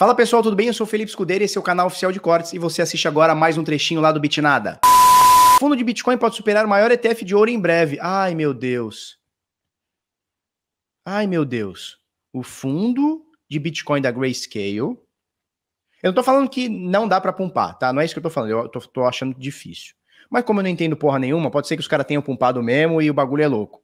Fala pessoal, tudo bem? Eu sou o Felipe Escudeiro, esse é o canal oficial de cortes e você assiste agora mais um trechinho lá do Bitnada. Fundo de Bitcoin pode superar o maior ETF de ouro em breve. Ai meu Deus. Ai meu Deus. O fundo de Bitcoin da Grayscale. Eu não tô falando que não dá para pumpar, tá? Não é isso que eu tô falando, eu tô, tô achando difícil. Mas como eu não entendo porra nenhuma, pode ser que os caras tenham pumpado mesmo e o bagulho é louco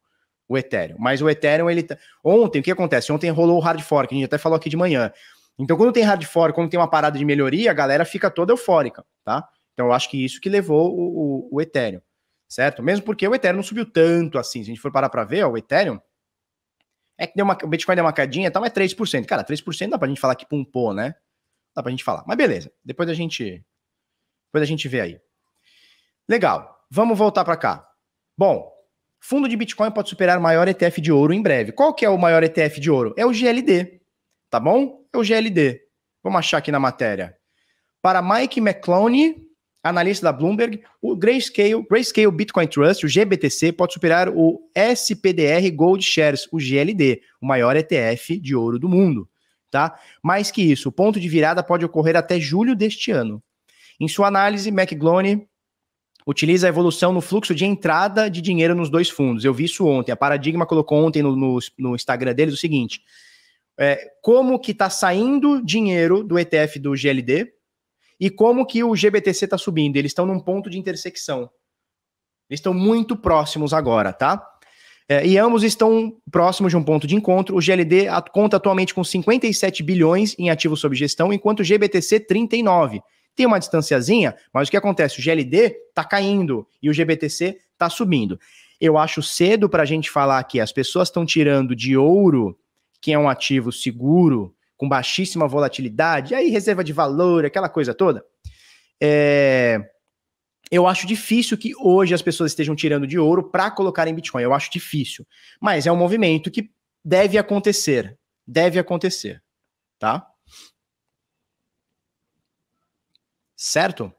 o Ethereum. Mas o Ethereum, ele. Tá... Ontem, o que acontece? Ontem rolou o hard fork, a gente até falou aqui de manhã. Então, quando tem hard fork, quando tem uma parada de melhoria, a galera fica toda eufórica, tá? Então, eu acho que isso que levou o, o, o Ethereum, certo? Mesmo porque o Ethereum não subiu tanto assim. Se a gente for parar para ver, ó, o Ethereum é que deu uma, o Bitcoin deu uma cadinha, tá, mas 3%. Cara, 3% dá pra gente falar que pumpou, né? Dá pra gente falar. Mas beleza, depois a gente depois a gente vê aí. Legal. Vamos voltar para cá. Bom, fundo de Bitcoin pode superar o maior ETF de ouro em breve. Qual que é o maior ETF de ouro? É o GLD, tá bom? é o GLD. Vamos achar aqui na matéria. Para Mike McClone, analista da Bloomberg, o Grayscale, Grayscale Bitcoin Trust, o GBTC, pode superar o SPDR Gold Shares, o GLD, o maior ETF de ouro do mundo. Tá? Mais que isso, o ponto de virada pode ocorrer até julho deste ano. Em sua análise, McGlone utiliza a evolução no fluxo de entrada de dinheiro nos dois fundos. Eu vi isso ontem. A Paradigma colocou ontem no, no, no Instagram deles o seguinte: é, como que está saindo dinheiro do ETF do GLD e como que o GBTC está subindo. Eles estão num ponto de intersecção. Eles estão muito próximos agora, tá? É, e ambos estão próximos de um ponto de encontro. O GLD conta atualmente com 57 bilhões em ativos sob gestão, enquanto o GBTC 39. Tem uma distanciazinha, mas o que acontece? O GLD está caindo e o GBTC está subindo. Eu acho cedo para a gente falar que as pessoas estão tirando de ouro que é um ativo seguro, com baixíssima volatilidade, aí reserva de valor, aquela coisa toda, é, eu acho difícil que hoje as pessoas estejam tirando de ouro para colocar em Bitcoin. Eu acho difícil. Mas é um movimento que deve acontecer. Deve acontecer. Tá? Certo?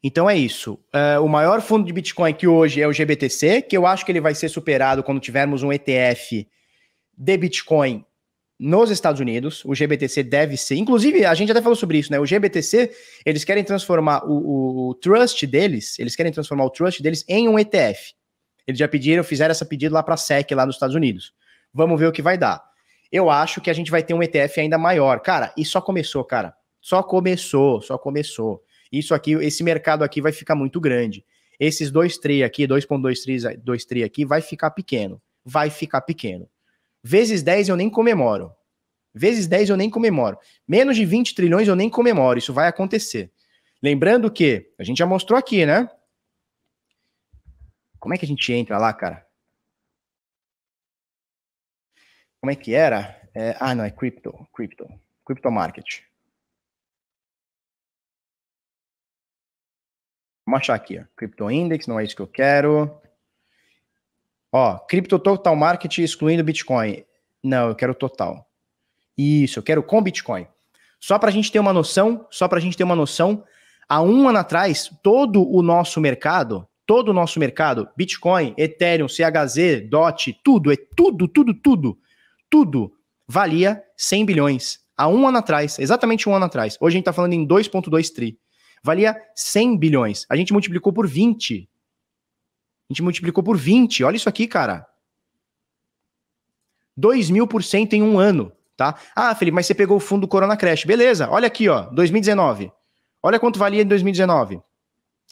Então é isso. Uh, o maior fundo de Bitcoin que hoje é o GBTC, que eu acho que ele vai ser superado quando tivermos um ETF de Bitcoin nos Estados Unidos, o GBTC deve ser. Inclusive, a gente até falou sobre isso, né? O GBTC, eles querem transformar o, o, o trust deles, eles querem transformar o trust deles em um ETF. Eles já pediram, fizeram essa pedida lá para a SEC, lá nos Estados Unidos. Vamos ver o que vai dar. Eu acho que a gente vai ter um ETF ainda maior. Cara, e só começou, cara. Só começou, só começou. Isso aqui, esse mercado aqui vai ficar muito grande. Esses dois três aqui, dois três aqui, vai ficar pequeno. Vai ficar pequeno Vezes 10 eu nem comemoro. Vezes 10 eu nem comemoro. Menos de 20 trilhões eu nem comemoro. Isso vai acontecer. Lembrando que a gente já mostrou aqui, né? Como é que a gente entra lá, cara? Como é que era? É, ah, não, é crypto, crypto, crypto market. Vamos achar aqui, ó. Crypto Index, não é isso que eu quero. Ó, cripto total market excluindo Bitcoin. Não, eu quero total. Isso, eu quero com Bitcoin. Só para a gente ter uma noção, só para a gente ter uma noção, há um ano atrás, todo o nosso mercado, todo o nosso mercado, Bitcoin, Ethereum, CHZ, DOT, tudo, é tudo, tudo, tudo, tudo valia 100 bilhões. Há um ano atrás, exatamente um ano atrás. Hoje a gente está falando em 2,2 tri. Valia 100 bilhões. A gente multiplicou por 20 a gente multiplicou por 20. Olha isso aqui, cara. 2 mil por cento em um ano, tá? Ah, Felipe, mas você pegou o fundo do Corona Crash. Beleza, olha aqui, ó, 2019. Olha quanto valia em 2019.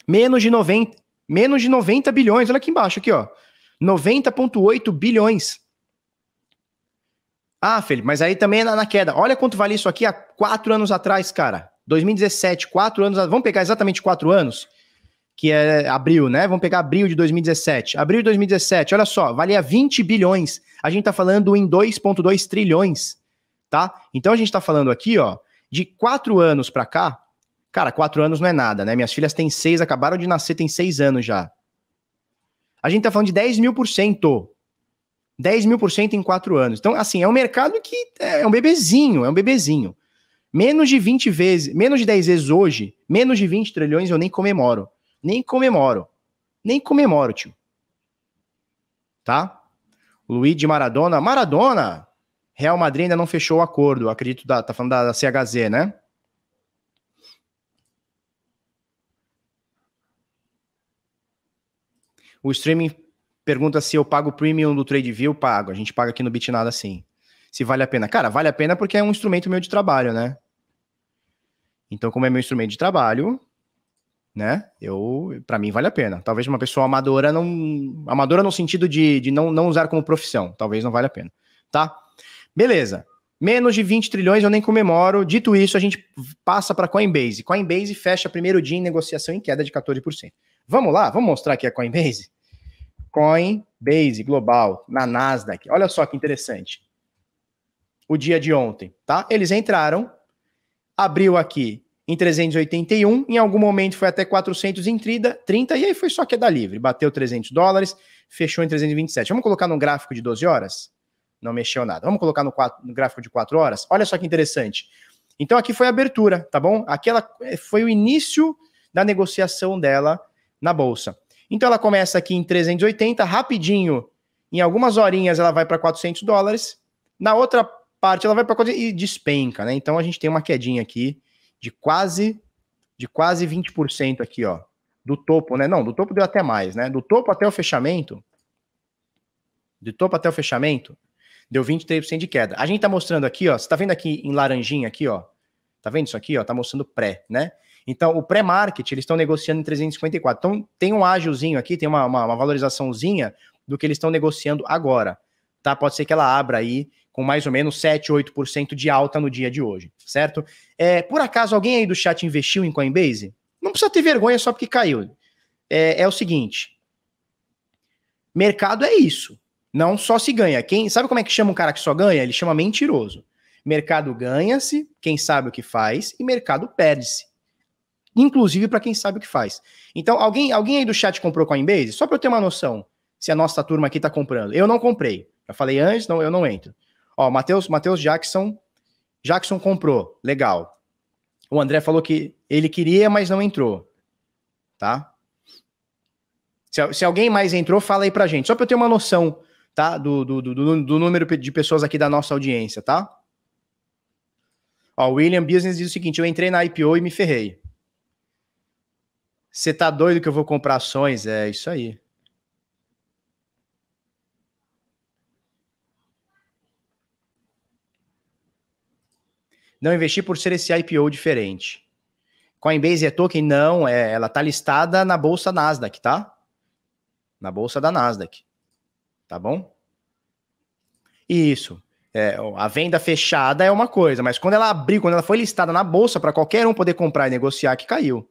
Menos de 90, menos de 90 bilhões, olha aqui embaixo, aqui, ó. 90,8 bilhões. Ah, Felipe, mas aí também é na, na, queda. Olha quanto valia isso aqui há quatro anos atrás, cara. 2017, quatro anos. Vamos pegar exatamente quatro anos? que é abril, né? Vamos pegar abril de 2017. Abril de 2017, olha só, valia 20 bilhões. A gente está falando em 2,2 trilhões, tá? Então a gente está falando aqui, ó, de quatro anos para cá. Cara, quatro anos não é nada, né? Minhas filhas têm seis, acabaram de nascer, tem seis anos já. A gente está falando de 10 mil por cento. 10 mil por cento em quatro anos. Então, assim, é um mercado que é, é um bebezinho, é um bebezinho. Menos de 20 vezes, menos de 10 vezes hoje, menos de 20 trilhões eu nem comemoro. Nem comemoro. Nem comemoro, tio. Tá? Luiz de Maradona. Maradona! Real Madrid ainda não fechou o acordo, acredito, da, tá falando da, da CHZ, né? O streaming pergunta se eu pago o premium do TradeView, pago. A gente paga aqui no BitNada sim. Se vale a pena. Cara, vale a pena porque é um instrumento meu de trabalho, né? Então, como é meu instrumento de trabalho, né? Eu, para mim vale a pena. Talvez uma pessoa amadora não, amadora no sentido de, de não, não usar como profissão, talvez não vale a pena, tá? Beleza. Menos de 20 trilhões eu nem comemoro. Dito isso, a gente passa para Coinbase. Coinbase fecha primeiro dia em negociação em queda de 14%. Vamos lá, vamos mostrar aqui a Coinbase. Coinbase Global na Nasdaq. Olha só que interessante. O dia de ontem, tá? Eles entraram, abriu aqui em 381, em algum momento foi até 430, 30, e aí foi só queda livre. Bateu 300 dólares, fechou em 327. Vamos colocar no gráfico de 12 horas? Não mexeu nada. Vamos colocar no, 4, no gráfico de 4 horas? Olha só que interessante. Então aqui foi a abertura, tá bom? Aquela eh, foi o início da negociação dela na bolsa. Então ela começa aqui em 380, rapidinho, em algumas horinhas ela vai para 400 dólares. Na outra parte ela vai para e despenca, né? Então a gente tem uma quedinha aqui de quase de quase 20% aqui, ó, do topo, né? Não, do topo deu até mais, né? Do topo até o fechamento, do topo até o fechamento, deu 23% de queda. A gente tá mostrando aqui, ó, você tá vendo aqui em laranjinha aqui, ó? Tá vendo isso aqui, ó? Tá mostrando pré, né? Então, o pré-market, eles estão negociando em 354. Então, tem um ágilzinho aqui, tem uma, uma, uma valorizaçãozinha do que eles estão negociando agora, tá? Pode ser que ela abra aí com mais ou menos 7, 8% de alta no dia de hoje, certo? É, por acaso alguém aí do chat investiu em Coinbase? Não precisa ter vergonha só porque caiu. É, é o seguinte: mercado é isso. Não só se ganha. Quem sabe como é que chama um cara que só ganha? Ele chama mentiroso. Mercado ganha-se, quem sabe o que faz, e mercado perde-se. Inclusive para quem sabe o que faz. Então, alguém, alguém aí do chat comprou Coinbase? Só para eu ter uma noção se a nossa turma aqui está comprando. Eu não comprei. Já falei antes, não, eu não entro. Ó, Matheus, Matheus Jackson, Jackson comprou, legal. O André falou que ele queria, mas não entrou, tá? Se, se alguém mais entrou, fala aí pra gente, só para eu ter uma noção, tá, do, do, do, do número de pessoas aqui da nossa audiência, tá? Ó, William Business diz o seguinte: eu entrei na IPO e me ferrei. Você tá doido que eu vou comprar ações? É isso aí. Não investi por ser esse IPO diferente. Coinbase é token? Não, é, ela tá listada na bolsa Nasdaq, tá? Na bolsa da Nasdaq. Tá bom? Isso. É, a venda fechada é uma coisa, mas quando ela abriu, quando ela foi listada na bolsa, para qualquer um poder comprar e negociar, que caiu.